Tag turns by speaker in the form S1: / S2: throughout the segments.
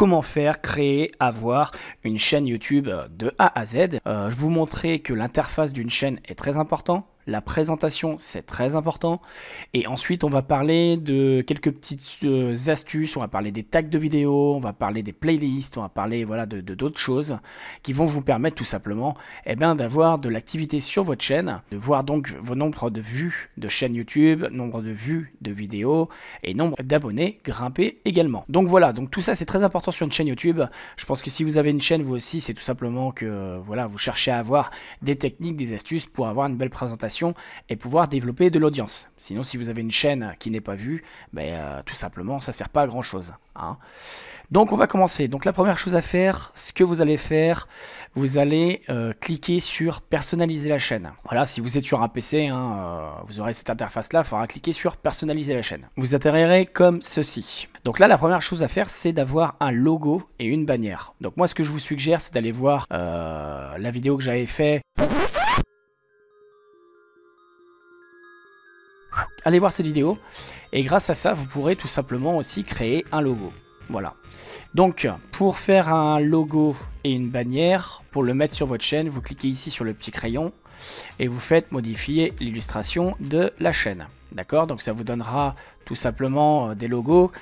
S1: comment faire, créer, avoir une chaîne YouTube euh, de A à Z. Euh, je vous montrerai que l'interface d'une chaîne est très importante la présentation, c'est très important. Et ensuite, on va parler de quelques petites euh, astuces, on va parler des tags de vidéos, on va parler des playlists, on va parler voilà, de d'autres choses qui vont vous permettre tout simplement eh bien, d'avoir de l'activité sur votre chaîne, de voir donc vos nombres de vues de chaîne YouTube, nombre de vues de vidéos et nombre d'abonnés grimper également. Donc voilà, donc tout ça c'est très important sur une chaîne YouTube. Je pense que si vous avez une chaîne vous aussi, c'est tout simplement que voilà, vous cherchez à avoir des techniques, des astuces pour avoir une belle présentation et pouvoir développer de l'audience. Sinon, si vous avez une chaîne qui n'est pas vue, ben, euh, tout simplement, ça ne sert pas à grand-chose. Hein. Donc, on va commencer. Donc, la première chose à faire, ce que vous allez faire, vous allez euh, cliquer sur « Personnaliser la chaîne ». Voilà, si vous êtes sur un PC, hein, euh, vous aurez cette interface-là, il faudra cliquer sur « Personnaliser la chaîne ». Vous atterrirez comme ceci. Donc là, la première chose à faire, c'est d'avoir un logo et une bannière. Donc moi, ce que je vous suggère, c'est d'aller voir la vidéo que j'avais faite… allez voir cette vidéo. Et grâce à ça, vous pourrez tout simplement aussi créer un logo. Voilà. Donc, pour faire un logo et une bannière, pour le mettre sur votre chaîne, vous cliquez ici sur le petit crayon et vous faites modifier l'illustration de la chaîne. D'accord Donc, ça vous donnera tout simplement euh, des logos,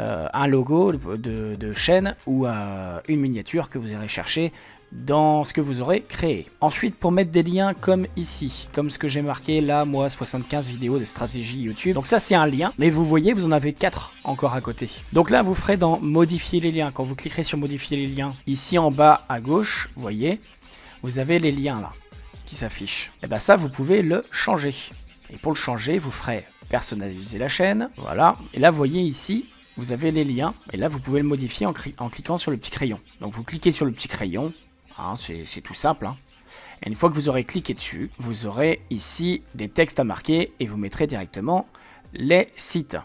S1: euh, un logo de, chaîne ou euh, une miniature que vous irez chercher dans ce que vous aurez créé. Ensuite, pour mettre des liens comme ici, comme ce que j'ai marqué là, moi, 75 vidéos de stratégie YouTube. Donc ça, c'est un lien, mais vous voyez, vous en avez 4 encore à côté. Donc là, vous ferez dans modifier les liens. Quand vous cliquerez sur modifier les liens, ici en bas à gauche, vous voyez, vous avez les liens là qui s'affichent. Et eh bien ça, vous pouvez le changer. Et pour le changer, vous ferez personnaliser la chaîne, voilà. Et là, vous voyez ici, vous avez les liens, et là, vous pouvez le modifier en, en cliquant sur le petit crayon. Donc vous cliquez sur le petit crayon, Hein, c'est tout simple. Hein. Et une fois que vous aurez cliqué dessus, vous aurez ici des textes à marquer et vous mettrez directement les sites.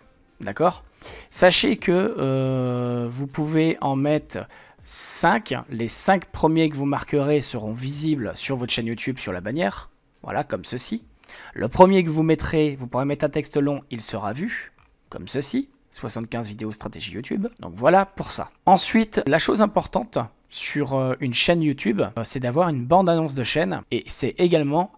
S1: D'accord Sachez que euh, vous pouvez en mettre 5. Les 5 premiers que vous marquerez seront visibles sur votre chaîne YouTube sur la bannière. Voilà, comme ceci. Le premier que vous mettrez, vous pourrez mettre un texte long, il sera vu, comme ceci. 75 vidéos stratégie YouTube. Donc voilà pour ça. Ensuite, la chose importante, sur euh, une chaîne YouTube, euh, c'est d'avoir une bande-annonce de chaîne et c'est également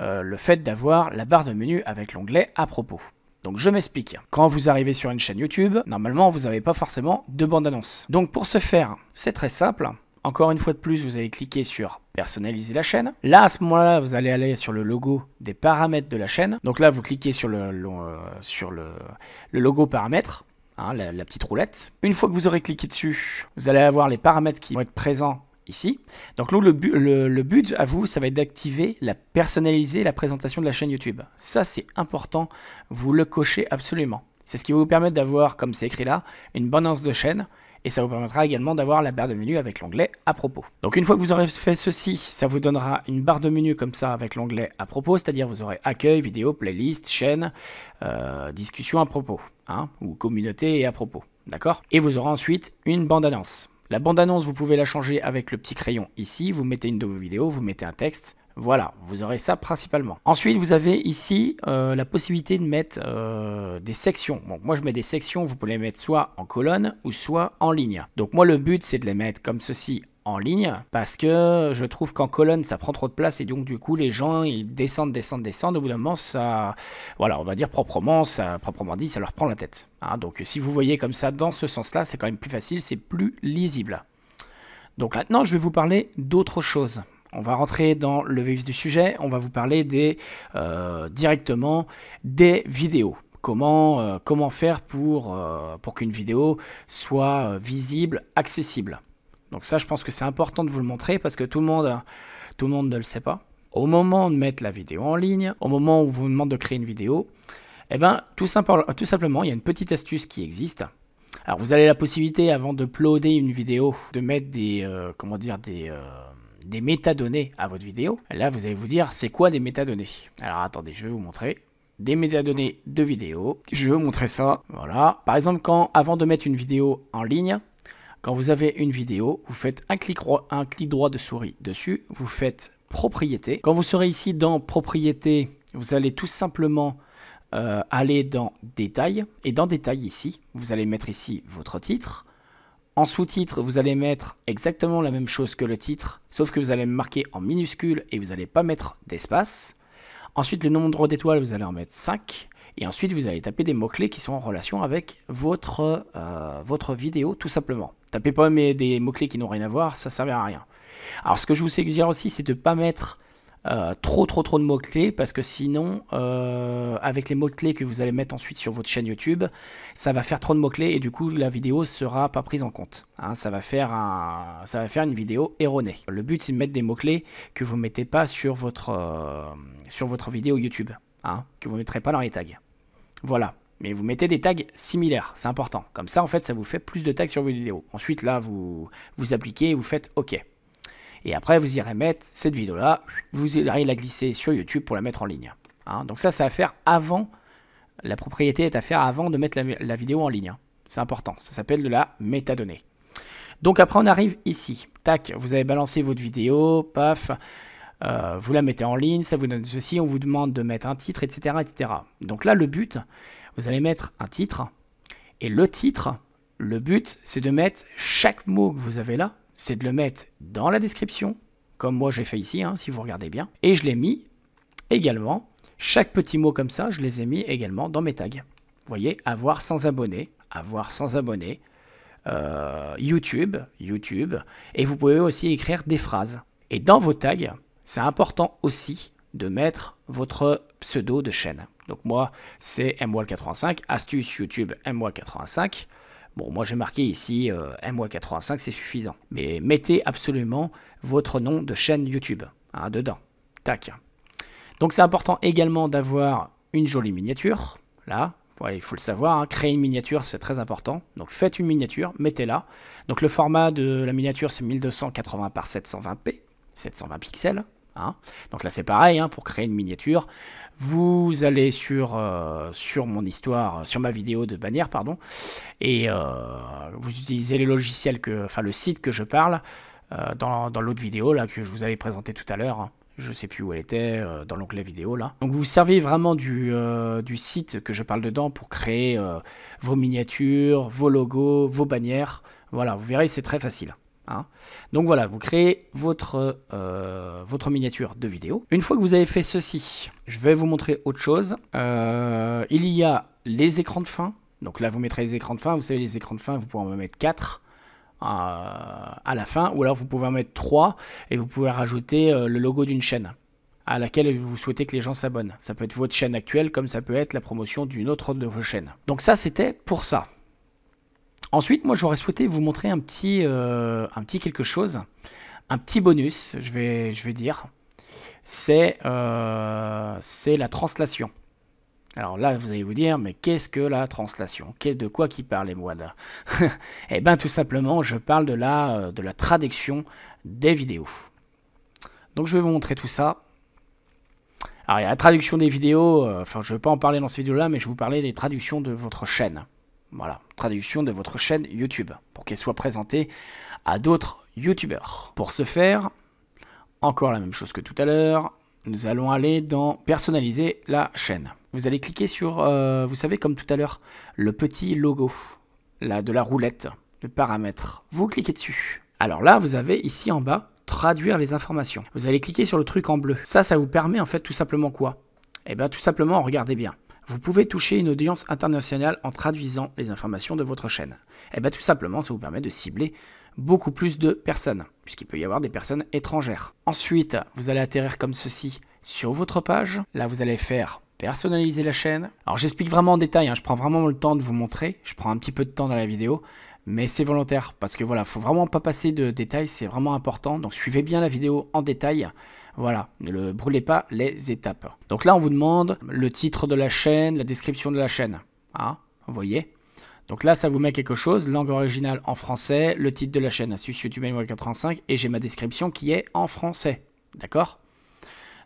S1: euh, le fait d'avoir la barre de menu avec l'onglet à propos. Donc je m'explique. Quand vous arrivez sur une chaîne YouTube, normalement vous n'avez pas forcément de bande-annonce. Donc pour ce faire, c'est très simple. Encore une fois de plus, vous allez cliquer sur personnaliser la chaîne. Là, à ce moment-là, vous allez aller sur le logo des paramètres de la chaîne. Donc là, vous cliquez sur le, le logo paramètres. Hein, la, petite roulette. Une fois que vous aurez cliqué dessus, vous allez avoir les paramètres qui vont être présents ici. Donc le, but, à vous, ça va être d'activer, la personnaliser la présentation de la chaîne YouTube. Ça, c'est important, vous le cochez absolument. C'est ce qui va vous permettre d'avoir, comme c'est écrit là, une bonne de chaîne et ça vous permettra également d'avoir la barre de menu avec l'onglet à propos. Donc une fois que vous aurez fait ceci, ça vous donnera une barre de menu comme ça avec l'onglet à propos, c'est-à-dire vous aurez accueil, vidéo, playlist, chaîne, euh, discussion à propos, hein, ou communauté et à propos, d'accord Et vous aurez ensuite une bande-annonce. La bande-annonce, vous pouvez la changer avec le petit crayon ici, vous mettez une de vos vidéos, vous mettez un texte, voilà, vous aurez ça principalement. Ensuite, vous avez ici euh, la possibilité de mettre euh, des sections. moi, je mets des sections, vous pouvez les mettre soit en colonne ou soit en ligne. Donc moi, le but, c'est de les mettre comme ceci en ligne parce que je trouve qu'en colonne ça prend trop de place et donc du coup les gens ils descendent descendent descendent au bout d'un moment ça voilà on va dire proprement ça proprement dit ça leur prend la tête hein. donc si vous voyez comme ça dans ce sens là c'est quand même plus facile c'est plus lisible donc maintenant je vais vous parler d'autre chose on va rentrer dans le vif du sujet, on va vous parler des, euh, directement des vidéos. Comment, euh, comment faire pour, euh, pour qu'une vidéo soit visible, accessible. Donc ça, je pense que c'est important de vous le montrer parce que tout le monde, tout le monde ne le sait pas. Au moment de mettre la vidéo en ligne, au moment où on vous demande de créer une vidéo, eh ben, tout, tout simplement, il y a une petite astuce qui existe. Alors vous avez la possibilité avant de une vidéo de mettre des comment dire des, des métadonnées à votre vidéo, là vous allez vous dire c'est quoi des métadonnées Alors attendez, je vais vous montrer des métadonnées de vidéo. Je vais vous montrer ça. Voilà. Par exemple, quand avant de mettre une vidéo en ligne, quand vous avez une vidéo, vous faites un clic, droit, un clic droit de souris dessus, vous faites propriété. Quand vous serez ici dans propriété, vous allez tout simplement euh, aller dans détail et dans détail ici, vous allez mettre ici votre titre, en sous-titre, vous allez mettre exactement la même chose que le titre, sauf que vous allez marquer en minuscule et vous n'allez pas mettre d'espace. Ensuite, le nombre d'étoiles, vous allez en mettre 5. Et ensuite, vous allez taper des mots-clés qui sont en relation avec votre, euh, votre vidéo, tout simplement. Tapez pas mais des mots-clés qui n'ont rien à voir, ça ne sert à rien. Alors, ce que je vous suggère aussi, c'est de ne pas mettre euh, trop trop trop de mots-clés parce que sinon euh, avec les mots-clés que vous allez mettre ensuite sur votre chaîne YouTube ça va faire trop de mots-clés et du coup la vidéo sera pas prise en compte hein. ça, va faire un, ça va faire une vidéo erronée le but c'est de mettre des mots-clés que vous ne mettez pas sur votre, euh, sur votre vidéo YouTube hein, que vous ne mettrez pas dans les tags voilà mais vous mettez des tags similaires, c'est important. Comme ça, en fait, ça vous fait plus de tags sur vos vidéos. Ensuite, là, vous, vous appliquez et vous faites OK. Et après, vous irez mettre cette vidéo-là, vous irez la glisser sur YouTube pour la mettre en ligne. Hein, donc ça, c'est à faire avant, la propriété est à faire avant de mettre la, vidéo en ligne. C'est important, ça s'appelle de la métadonnée. Donc après, on arrive ici. Tac, vous avez balancé votre vidéo, paf, euh, vous la mettez en ligne, ça vous donne ceci, on vous demande de mettre un titre, etc. etc. Donc là, le but, vous allez mettre un titre, et le titre, le but, c'est de mettre chaque mot que vous avez là, c'est de le mettre dans la description, comme moi j'ai fait ici, hein, si vous regardez bien. Et je l'ai mis également, chaque petit mot comme ça, je les ai mis également dans mes tags. Vous voyez, avoir sans abonnés, avoir sans abonnés, euh, YouTube, YouTube, et vous pouvez aussi écrire des phrases. Et dans vos tags, c'est important aussi de mettre votre pseudo de chaîne. Donc moi, c'est mwall85, astuce YouTube mwall85. Bon, moi j'ai marqué ici 85 euh, c'est suffisant. Mais mettez absolument votre nom de chaîne YouTube hein, dedans. Tac. Donc c'est important également d'avoir une jolie miniature. Là, il faut le savoir, hein, créer une miniature c'est très important. Donc faites une miniature, mettez-la. Donc le format de la miniature c'est 1280 par 720p, 720 pixels. Hein. Donc là c'est pareil, hein, pour créer une miniature, vous allez sur, euh, sur mon histoire, sur ma vidéo de bannière, pardon, et euh, vous utilisez les logiciels que, enfin le site que je parle euh, dans, l'autre vidéo là que je vous avais présenté tout à l'heure. Je hein. Je sais plus où elle était dans l'onglet vidéo là. Donc vous vous servez vraiment du, du site que je parle dedans pour créer vos miniatures, vos logos, vos bannières. Voilà, vous verrez, c'est très facile. Hein. Donc voilà, vous créez votre, euh, votre miniature de vidéo. Une fois que vous avez fait ceci, je vais vous montrer autre chose. Euh, il y a les écrans de fin. Donc là, vous mettrez les écrans de fin. Vous savez, les écrans de fin, vous pouvez en mettre 4 euh, à la fin. Ou alors, vous pouvez en mettre 3 et vous pouvez rajouter le logo d'une chaîne à laquelle vous souhaitez que les gens s'abonnent. Ça peut être votre chaîne actuelle comme ça peut être la promotion d'une autre de vos chaînes. Donc ça, c'était pour ça. Ensuite, moi, j'aurais souhaité vous montrer un petit, euh, un petit quelque chose, un petit bonus, je vais, je vais dire. Euh, c'est la translation. Alors là, vous allez vous dire, mais qu'est-ce que la translation De quoi qui parle moi Eh bien, tout simplement, je parle de la, euh, de la traduction des vidéos. Donc, je vais vous montrer tout ça. Alors, il y a la traduction des vidéos, enfin, je ne vais pas en parler dans cette vidéo-là, mais je vais vous parler des traductions de votre chaîne. Voilà, traduction de votre chaîne YouTube, pour qu'elle soit présentée à d'autres YouTubeurs. Pour ce faire, encore la même chose que tout à l'heure, nous allons aller dans personnaliser la chaîne. Vous allez cliquer sur, euh, vous savez comme tout à l'heure, le petit logo là, de la roulette le paramètre. Vous cliquez dessus. Alors là, vous avez ici en bas traduire les informations. Vous allez cliquer sur le truc en bleu. Ça, ça vous permet en fait tout simplement quoi Eh bien tout simplement, regardez bien vous pouvez toucher une audience internationale en traduisant les informations de votre chaîne. Et eh bien tout simplement, ça vous permet de cibler beaucoup plus de personnes, puisqu'il peut y avoir des personnes étrangères. Ensuite, vous allez atterrir comme ceci sur votre page. Là, vous allez faire personnaliser la chaîne. Alors j'explique vraiment en détail, hein. je prends vraiment le temps de vous montrer, je prends un petit peu de temps dans la vidéo, mais c'est volontaire, parce que voilà, il faut vraiment pas passer de détails, c'est vraiment important, donc suivez bien la vidéo en détail. Voilà, ne brûlez pas les étapes. Donc là, on vous demande le titre de la chaîne, la description de la chaîne. Ah, vous voyez donc là, ça vous met quelque chose, langue originale en français, le titre de la chaîne, Astuce YouTube 85, et j'ai ma description qui est en français. D'accord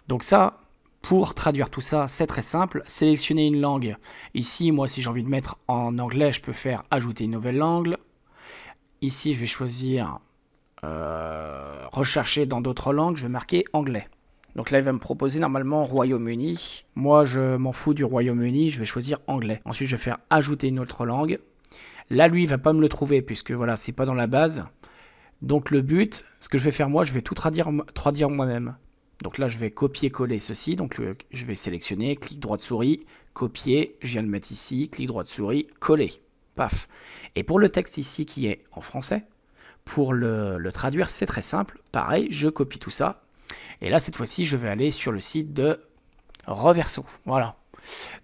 S1: Donc ça, pour traduire tout ça, c'est très simple. Sélectionnez une langue. Ici, moi, si j'ai envie de mettre en anglais, je peux faire ajouter une nouvelle langue. Ici, je vais choisir euh, rechercher dans d'autres langues, je vais marquer anglais. Donc là, il va me proposer normalement Royaume-Uni. Moi, je m'en fous du Royaume-Uni, je vais choisir anglais. Ensuite, je vais faire ajouter une autre langue. Là, lui, il va pas me le trouver puisque voilà, c'est pas dans la base. Donc le but, ce que je vais faire moi, je vais tout traduire, traduire moi-même. Donc là, je vais copier-coller ceci. Donc je vais sélectionner, clic droit de souris, copier, je viens le mettre ici, clic droit de souris, coller. Paf. Et pour le texte ici qui est en français, pour le, traduire, c'est très simple. Pareil, je copie tout ça. Et là, cette fois-ci, je vais aller sur le site de Reverso. Voilà.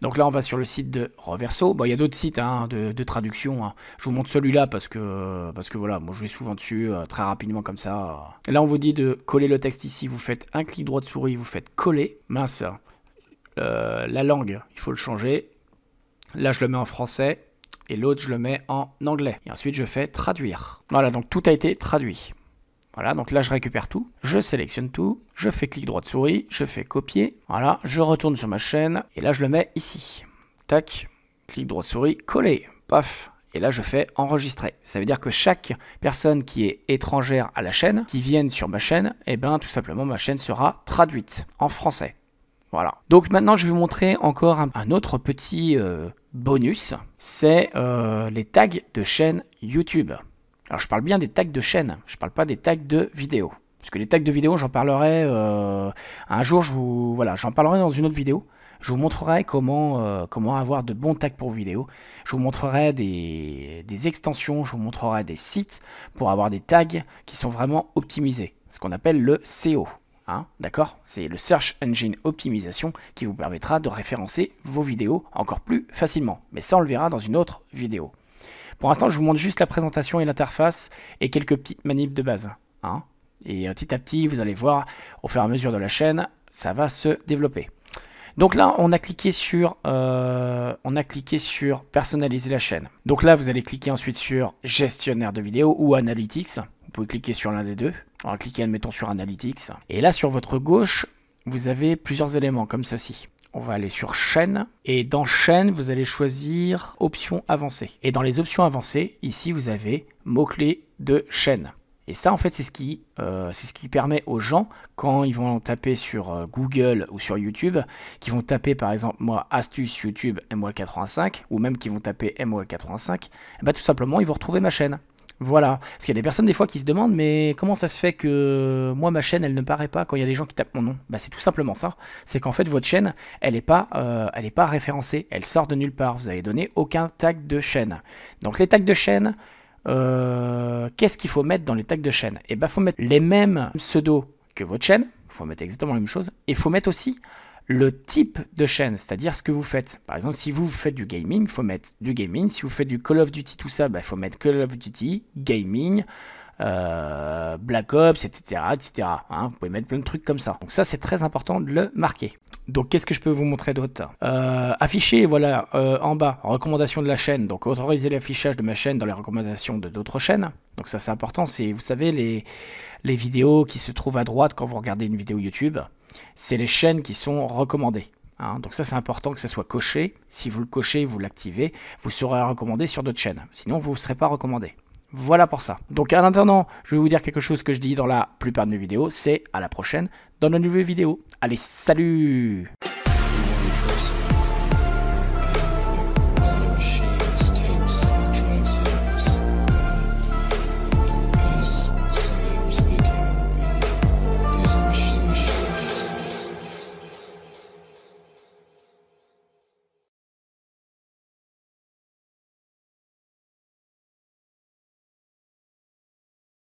S1: Donc là, on va sur le site de Reverso. Bon, il y a d'autres sites hein, de, traduction. Hein. Je vous montre celui-là parce que, parce que voilà, moi je vais souvent dessus euh, très rapidement comme ça. là, on vous dit de coller le texte ici. Vous faites un clic droit de souris, vous faites coller. Mince, euh, la langue, il faut le changer. Là, je le mets en français et l'autre, je le mets en anglais. Et ensuite, je fais traduire. Voilà, donc tout a été traduit. Voilà, donc là je récupère tout, je sélectionne tout, je fais clic droit de souris, je fais copier, voilà, je retourne sur ma chaîne, et là je le mets ici. Tac, clic droit de souris, coller, paf, et là je fais enregistrer. Ça veut dire que chaque personne qui est étrangère à la chaîne, qui vienne sur ma chaîne, eh bien tout simplement ma chaîne sera traduite en français. Voilà. Donc maintenant je vais vous montrer encore un, autre petit euh, bonus, c'est euh, les tags de chaîne YouTube. Alors je parle bien des tags de chaîne, je parle pas des tags de vidéo. Parce que les tags de vidéo, j'en parlerai euh, un jour, je vous, voilà, j'en parlerai dans une autre vidéo. Je vous montrerai comment, euh, comment avoir de bons tags pour vidéo. Je vous montrerai des, des, extensions, je vous montrerai des sites pour avoir des tags qui sont vraiment optimisés. Ce qu'on appelle le SEO. Hein, d'accord C'est le Search Engine Optimisation qui vous permettra de référencer vos vidéos encore plus facilement. Mais ça, on le verra dans une autre vidéo. Pour l'instant, je vous montre juste la présentation et l'interface et quelques petites manips de base. Hein, et euh, petit à petit, vous allez voir, au fur et à mesure de la chaîne, ça va se développer. Donc là, on a cliqué sur, euh, on a cliqué sur personnaliser la chaîne. Donc là, vous allez cliquer ensuite sur gestionnaire de vidéos ou analytics. Vous pouvez cliquer sur l'un des deux. On va cliquer, admettons, sur Analytics. Et là, sur votre gauche, vous avez plusieurs éléments comme ceci. On va aller sur chaîne et dans chaîne, vous allez choisir options avancées. Et dans les options avancées, ici, vous avez mots-clés de chaîne. Et ça, en fait, c'est ce, qui, euh, ce qui permet aux gens, quand ils vont taper sur euh, Google ou sur YouTube, qui vont taper par exemple, moi, astuce YouTube MOL85, ou même qui vont taper MOL85, eh bah, ben, tout simplement, ils vont retrouver ma chaîne. Voilà. Parce qu'il y a des personnes des fois qui se demandent, mais comment ça se fait que moi, ma chaîne, elle ne paraît pas quand il y a des gens qui tapent mon nom bah, C'est tout simplement ça. C'est qu'en fait, votre chaîne, elle n'est pas, euh, pas référencée. Elle sort de nulle part. Vous n'avez donné aucun tag de chaîne. Donc les tags de chaîne, euh, qu'est-ce qu'il faut mettre dans les tags de chaîne Eh bah, faut mettre les mêmes pseudos que votre chaîne. Il faut mettre exactement la même chose. Et il faut mettre aussi le type de chaîne, c'est-à-dire ce que vous faites. Par exemple, si vous faites du gaming, il faut mettre du gaming. Si vous faites du Call of Duty, tout ça, il bah, faut mettre Call of Duty, gaming, euh, Black Ops, etc. etc. Hein. vous pouvez mettre plein de trucs comme ça. Donc ça, c'est très important de le marquer. Donc qu'est-ce que je peux vous montrer d'autre euh, Afficher, voilà, euh, en bas, recommandation de la chaîne. Donc autoriser l'affichage de ma chaîne dans les recommandations de d'autres chaînes. Donc ça c'est important, c'est vous savez les, les vidéos qui se trouvent à droite quand vous regardez une vidéo YouTube, c'est les chaînes qui sont recommandées. Hein. donc ça c'est important que ça soit coché. Si vous le cochez, vous l'activez, vous serez recommandé sur d'autres chaînes. Sinon vous ne serez pas recommandé. Voilà pour ça. Donc à attendant, je vais vous dire quelque chose que je dis dans la plupart de mes vidéos, c'est à la prochaine dans de nouvelles vidéos. Allez, salut